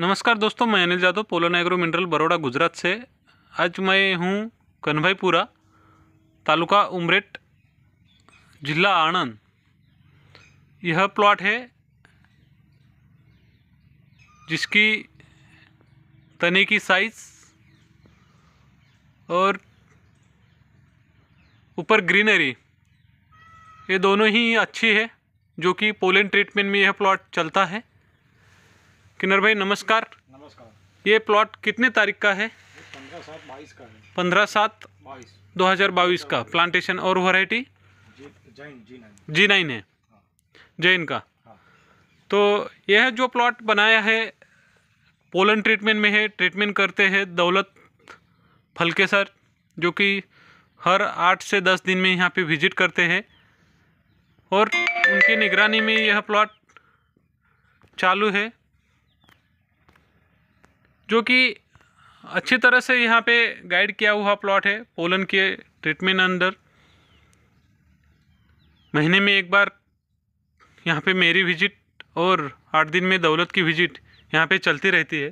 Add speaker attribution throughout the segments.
Speaker 1: नमस्कार दोस्तों मैं अनिल जादव पोलो नाइग्रो मिनरल बरोड़ा गुजरात से आज मैं हूँ कन्भाईपुरा तालुका उमरेट जिला आणंद यह प्लॉट है जिसकी तने की साइज और ऊपर ग्रीनरी ये दोनों ही अच्छी है जो कि पोलन ट्रीटमेंट में यह प्लॉट चलता है किन्नर भाई नमस्कार नमस्कार ये प्लॉट कितने तारीख का है पंद्रह सात बाईस का है पंद्रह सात बाईस दो हज़ार बाईस का प्लांटेशन और वैरायटी जी नाइन है हाँ। जैन का हाँ। तो यह जो प्लॉट बनाया है पोलन ट्रीटमेंट में है ट्रीटमेंट करते हैं दौलत फलके सर जो कि हर आठ से दस दिन में यहाँ पे विजिट करते हैं और उनकी निगरानी में यह प्लॉट चालू है जो कि अच्छी तरह से यहाँ पे गाइड किया हुआ प्लॉट है पोलन के ट्रीटमेंट अंदर महीने में एक बार यहाँ पे मेरी विजिट और आठ दिन में दौलत की विजिट यहाँ पे चलती रहती है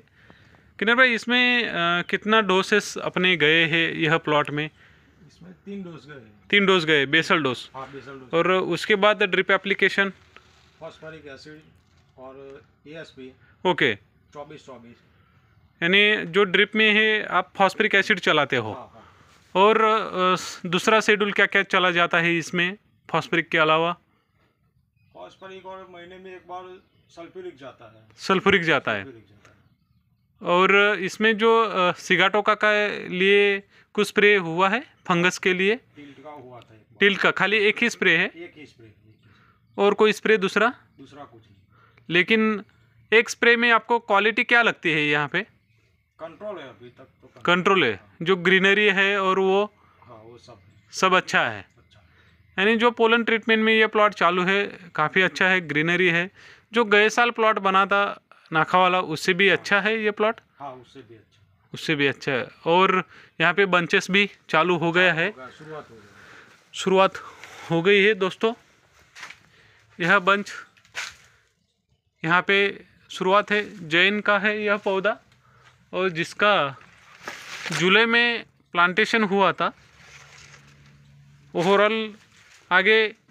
Speaker 1: किन्नर भाई इसमें आ, कितना डोसेस अपने गए हैं यह प्लॉट में इसमें तीन डोज गए तीन डोज गए बेसल डोज हाँ बेसल डोज और उसके बाद ड्रिप एप्लीकेशन फॉस्फोरिक एसिड और एएसपी ओके चौबीस चौबीस यानी जो ड्रिप में है आप फॉस्फरिक एसिड चलाते हो हाँ, हाँ। और दूसरा शेड्यूल क्या क्या चला जाता है इसमें फॉस्फरिक के अलावा फॉस्फरिक और महीने में एक बार सल्फ्यूरिक जाता है सल्फ्यूरिक जाता है और इसमें जो सिगाटोका का लिए कुछ स्प्रे हुआ है फंगस के लिए टिल्ट टिल्ट का खाली एक ही स्प्रे है एक ही स्प्रे और कोई स्प्रे दूसरा दूसरा कुछ नहीं लेकिन एक स्प्रे में आपको क्वालिटी क्या लगती है यहाँ पे कंट्रोल है अभी तक तो कंट्रोल है हाँ। जो ग्रीनरी है और वो हाँ वो सब सब अच्छा है अच्छा। यानी जो पोलन ट्रीटमेंट में ये प्लॉट चालू है काफ़ी अच्छा है ग्रीनरी है जो गए साल प्लॉट बना था नाखा वाला उससे भी हाँ। अच्छा है ये प्लॉट हाँ उससे भी अच्छा उससे भी अच्छा है और यहाँ पे बंचेस भी चालू हो गया है शुरुआत हो गई है दोस्तों यह बंच यहाँ पे शुरुआत है जैन का है यह पौधा और जिसका जुलाई में प्लांटेशन हुआ था ओवरऑल आगे